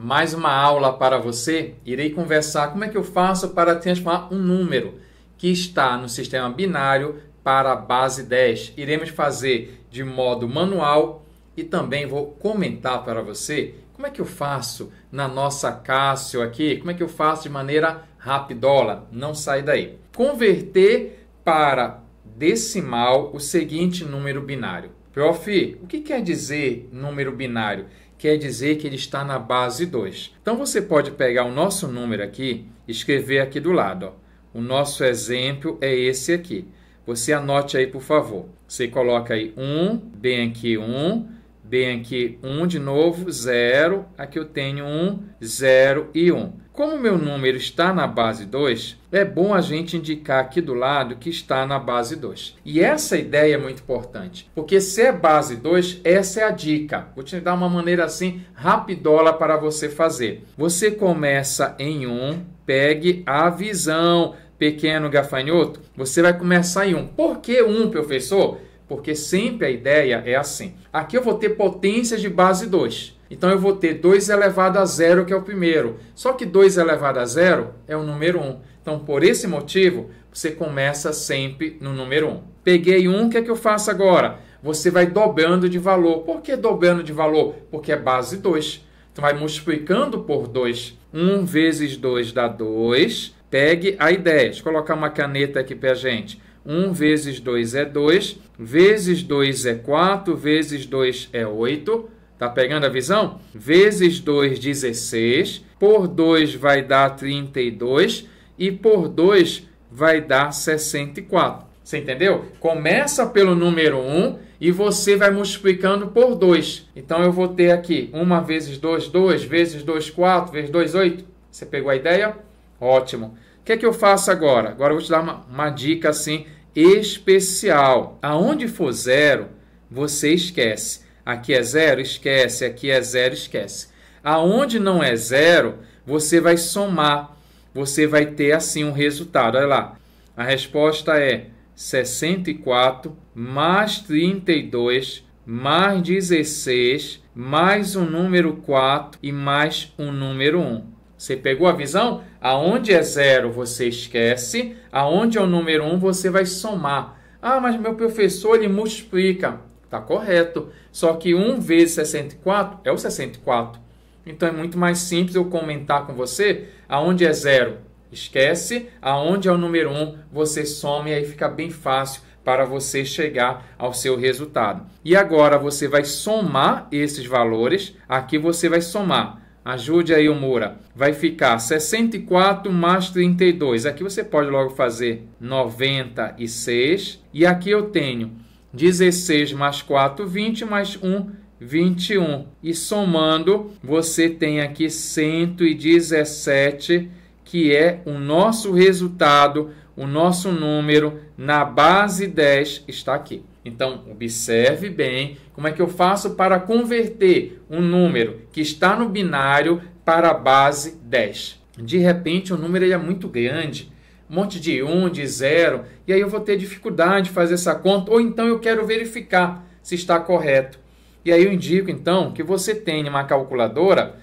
mais uma aula para você, irei conversar como é que eu faço para transformar um número que está no sistema binário para a base 10. Iremos fazer de modo manual e também vou comentar para você como é que eu faço na nossa Cássio aqui, como é que eu faço de maneira rapidola, não sai daí. Converter para decimal o seguinte número binário. Prof, o que quer dizer número binário? quer dizer que ele está na base 2. Então você pode pegar o nosso número aqui, escrever aqui do lado. Ó. O nosso exemplo é esse aqui. Você anote aí, por favor. Você coloca aí 1, bem aqui 1, Bem aqui 1 um de novo, 0. Aqui eu tenho 1, 0 e 1. Um. Como o meu número está na base 2, é bom a gente indicar aqui do lado que está na base 2. E essa ideia é muito importante, porque se é base 2, essa é a dica. Vou te dar uma maneira assim rapidola para você fazer. Você começa em 1, um, pegue a visão, pequeno gafanhoto, você vai começar em 1. Um. Por que 1, um, professor? porque sempre a ideia é assim. Aqui eu vou ter potência de base 2. Então eu vou ter 2 elevado a zero, que é o primeiro. Só que 2 elevado a zero é o número 1. Um. Então, por esse motivo, você começa sempre no número 1. Um. Peguei 1, um, o que é que eu faço agora? Você vai dobrando de valor. Por que dobrando de valor? Porque é base 2. Então, vai multiplicando por 2. 1 vezes 2 dá 2. Pegue a ideia. Deixa eu colocar uma caneta aqui para a gente. 1 vezes 2 é 2, vezes 2 é 4, vezes 2 é 8. Tá pegando a visão? Vezes 2, 16. Por 2 vai dar 32. E por 2 vai dar 64. Você entendeu? Começa pelo número 1 e você vai multiplicando por 2. Então eu vou ter aqui 1 vezes 2, 2, vezes 2, 4, vezes 2, 8. Você pegou a ideia? Ótimo. O que, é que eu faço agora? Agora eu vou te dar uma, uma dica assim especial. Aonde for zero, você esquece. Aqui é zero, esquece. Aqui é zero, esquece. Aonde não é zero, você vai somar. Você vai ter assim um resultado. Olha lá. A resposta é 64 mais 32 mais 16 mais o um número 4 e mais o um número 1. Você pegou a visão? Aonde é zero você esquece, aonde é o número um você vai somar. Ah, mas meu professor ele multiplica. Tá correto. Só que 1 vezes 64 é o 64. Então é muito mais simples eu comentar com você aonde é zero. Esquece aonde é o número 1, você some e aí fica bem fácil para você chegar ao seu resultado. E agora você vai somar esses valores. Aqui você vai somar Ajude aí o Moura. Vai ficar 64 mais 32. Aqui você pode logo fazer 96. E aqui eu tenho 16 mais 4, 20, mais 1, 21. E somando, você tem aqui 117, que é o nosso resultado o nosso número na base 10 está aqui. Então, observe bem como é que eu faço para converter um número que está no binário para a base 10. De repente, o número é muito grande, um monte de 1, um, de 0, e aí eu vou ter dificuldade de fazer essa conta, ou então eu quero verificar se está correto. E aí eu indico, então, que você tenha uma calculadora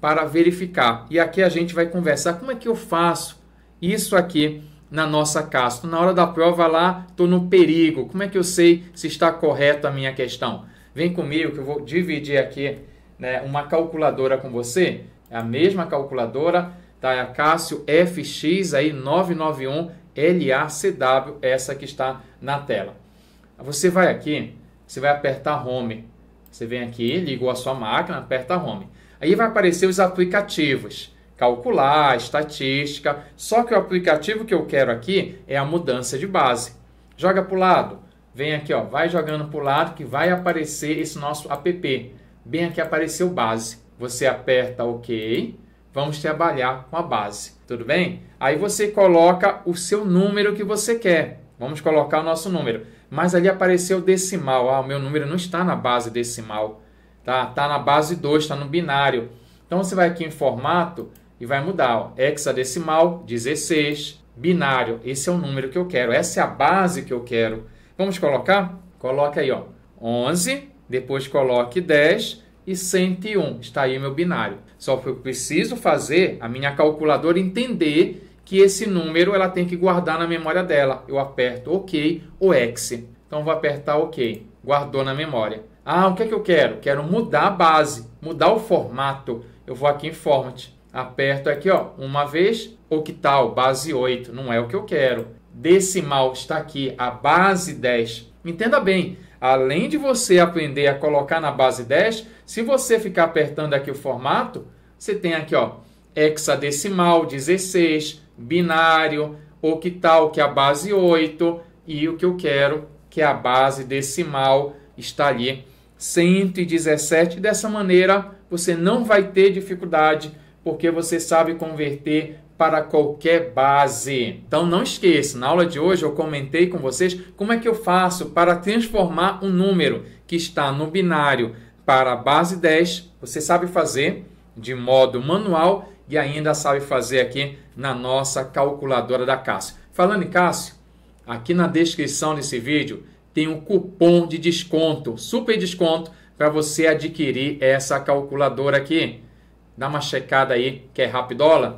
para verificar. E aqui a gente vai conversar como é que eu faço isso aqui na nossa casa. na hora da prova lá, estou no perigo. Como é que eu sei se está correto a minha questão? Vem comigo que eu vou dividir aqui né, uma calculadora com você. É a mesma calculadora, tá? É a Cássio FX aí 991 LACW, essa que está na tela. Você vai aqui, você vai apertar Home. Você vem aqui, ligou a sua máquina, aperta Home. Aí vai aparecer os aplicativos calcular, estatística. Só que o aplicativo que eu quero aqui é a mudança de base. Joga para o lado. Vem aqui, ó, vai jogando para o lado que vai aparecer esse nosso app. Bem aqui apareceu base. Você aperta OK. Vamos trabalhar com a base, tudo bem? Aí você coloca o seu número que você quer. Vamos colocar o nosso número. Mas ali apareceu decimal. Ah, o meu número não está na base decimal. Tá, tá na base 2, está no binário. Então você vai aqui em formato e vai mudar. Ó. Hexadecimal, 16. Binário, esse é o número que eu quero. Essa é a base que eu quero. Vamos colocar? Coloque aí, ó. 11, depois coloque 10 e 101. Está aí meu binário. Só que eu preciso fazer a minha calculadora entender que esse número ela tem que guardar na memória dela. Eu aperto OK ou X. Então vou apertar OK. Guardou na memória. Ah, o que é que eu quero? Quero mudar a base, mudar o formato. Eu vou aqui em Format. Aperto aqui, ó, uma vez. Octal, base 8, não é o que eu quero. Decimal está aqui, a base 10. Entenda bem, além de você aprender a colocar na base 10, se você ficar apertando aqui o formato, você tem aqui, ó, hexadecimal 16, binário, octal, que é a base 8, e o que eu quero, que é a base decimal, está ali 117. Dessa maneira, você não vai ter dificuldade porque você sabe converter para qualquer base. Então não esqueça, na aula de hoje eu comentei com vocês como é que eu faço para transformar um número que está no binário para a base 10. Você sabe fazer de modo manual e ainda sabe fazer aqui na nossa calculadora da Cássio. Falando em Cássio, aqui na descrição desse vídeo tem um cupom de desconto, super desconto para você adquirir essa calculadora aqui. Dá uma checada aí que é rapidola.